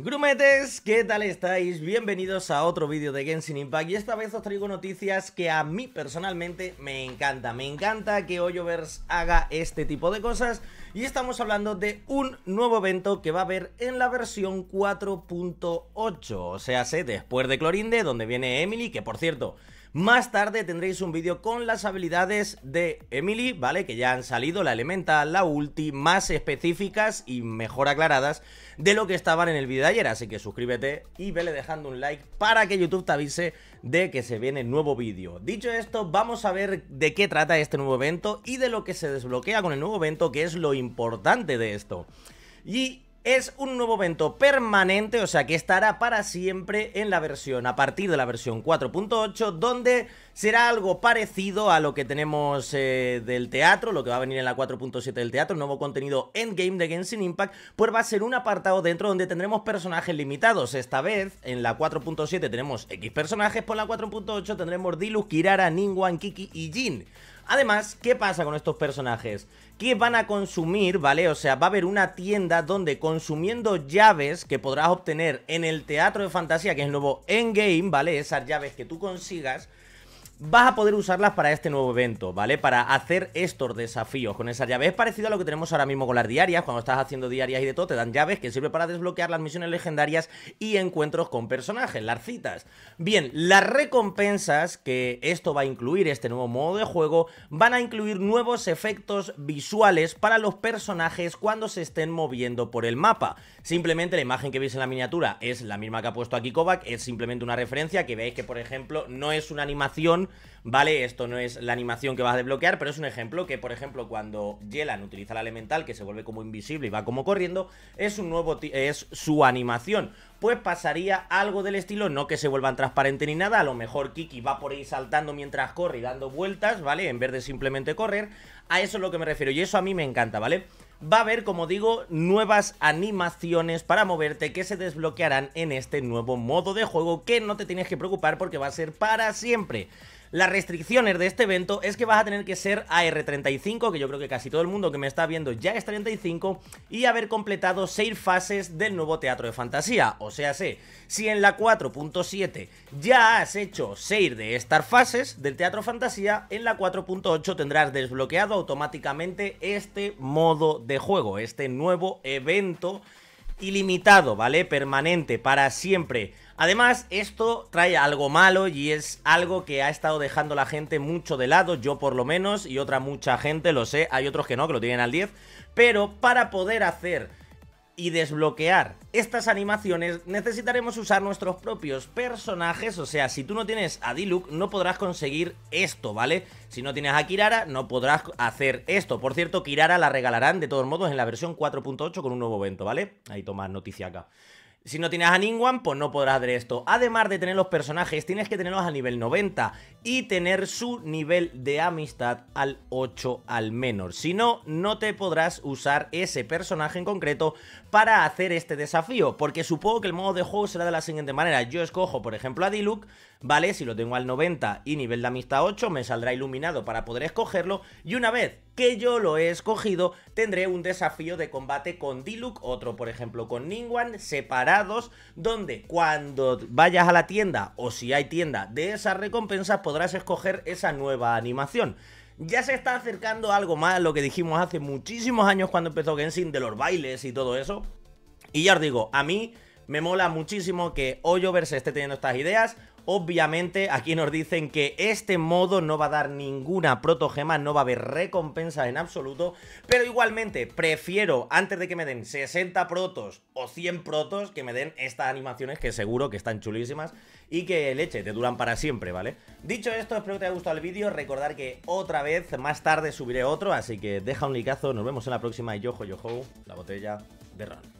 Grumetes, ¿qué tal estáis? Bienvenidos a otro vídeo de Genshin Impact y esta vez os traigo noticias que a mí personalmente me encanta. Me encanta que Hoyoverse haga este tipo de cosas y estamos hablando de un nuevo evento que va a haber en la versión 4.8, o sea, sé, después de Clorinde, donde viene Emily, que por cierto... Más tarde tendréis un vídeo con las habilidades de Emily, ¿vale? Que ya han salido, la elemental, la ulti, más específicas y mejor aclaradas de lo que estaban en el video ayer, así que suscríbete y vele dejando un like para que YouTube te avise de que se viene nuevo vídeo. Dicho esto, vamos a ver de qué trata este nuevo evento y de lo que se desbloquea con el nuevo evento, que es lo importante de esto. Y es un nuevo evento permanente, o sea que estará para siempre en la versión, a partir de la versión 4.8, donde será algo parecido a lo que tenemos eh, del teatro, lo que va a venir en la 4.7 del teatro, nuevo contenido Endgame de Genshin Impact, pues va a ser un apartado dentro donde tendremos personajes limitados. Esta vez, en la 4.7 tenemos X personajes, por la 4.8 tendremos Diluc, Kirara, Ningwan, Kiki y Jin. Además, ¿qué pasa con estos personajes? ¿Qué van a consumir, ¿vale? O sea, va a haber una tienda donde consumiendo llaves que podrás obtener en el Teatro de Fantasía, que es el nuevo endgame, ¿vale? Esas llaves que tú consigas vas a poder usarlas para este nuevo evento, ¿vale? Para hacer estos desafíos con esas llaves, Es parecido a lo que tenemos ahora mismo con las diarias. Cuando estás haciendo diarias y de todo, te dan llaves que sirven para desbloquear las misiones legendarias y encuentros con personajes, las citas. Bien, las recompensas que esto va a incluir, este nuevo modo de juego, van a incluir nuevos efectos visuales para los personajes cuando se estén moviendo por el mapa. Simplemente la imagen que veis en la miniatura es la misma que ha puesto aquí Kovac, es simplemente una referencia que veis que, por ejemplo, no es una animación ¿vale? Esto no es la animación que vas a desbloquear, pero es un ejemplo que, por ejemplo, cuando Yelan utiliza la elemental, que se vuelve como invisible y va como corriendo, es, un nuevo es su animación. Pues pasaría algo del estilo, no que se vuelvan transparente ni nada, a lo mejor Kiki va por ahí saltando mientras corre y dando vueltas, ¿vale? En vez de simplemente correr, a eso es lo que me refiero y eso a mí me encanta, ¿vale? va a haber, como digo, nuevas animaciones para moverte que se desbloquearán en este nuevo modo de juego que no te tienes que preocupar porque va a ser para siempre. Las restricciones de este evento es que vas a tener que ser AR35, que yo creo que casi todo el mundo que me está viendo ya es 35, y haber completado 6 fases del nuevo teatro de fantasía. O sea, si en la 4.7 ya has hecho 6 de estas fases del teatro fantasía, en la 4.8 tendrás desbloqueado automáticamente este modo de juego, este nuevo evento ilimitado, ¿vale? Permanente, para siempre. Además, esto trae algo malo y es algo que ha estado dejando la gente mucho de lado, yo por lo menos, y otra mucha gente, lo sé, hay otros que no, que lo tienen al 10, pero para poder hacer y desbloquear estas animaciones necesitaremos usar nuestros propios personajes, o sea, si tú no tienes a Diluc no podrás conseguir esto, ¿vale? Si no tienes a Kirara no podrás hacer esto, por cierto, Kirara la regalarán de todos modos en la versión 4.8 con un nuevo evento, ¿vale? Ahí tomas noticia acá. Si no tienes a Ningwan, pues no podrás hacer esto. Además de tener los personajes, tienes que tenerlos a nivel 90 y tener su nivel de amistad al 8 al menos. Si no, no te podrás usar ese personaje en concreto para hacer este desafío, porque supongo que el modo de juego será de la siguiente manera. Yo escojo, por ejemplo, a Diluc, ¿vale? Si lo tengo al 90 y nivel de amistad 8, me saldrá iluminado para poder escogerlo. Y una vez que yo lo he escogido, tendré un desafío de combate con Diluc, otro por ejemplo con Ningguan, separados, donde cuando vayas a la tienda o si hay tienda de esas recompensas podrás escoger esa nueva animación. Ya se está acercando algo más lo que dijimos hace muchísimos años cuando empezó Genshin de los bailes y todo eso. Y ya os digo, a mí me mola muchísimo que Hoyover se esté teniendo estas ideas. Obviamente aquí nos dicen que este modo no va a dar ninguna protogema, no va a haber recompensa en absoluto, pero igualmente prefiero antes de que me den 60 protos o 100 protos que me den estas animaciones que seguro que están chulísimas y que leche, te duran para siempre, ¿vale? Dicho esto, espero que te haya gustado el vídeo, recordar que otra vez más tarde subiré otro, así que deja un likeazo, nos vemos en la próxima y yo, yo, la botella de ron.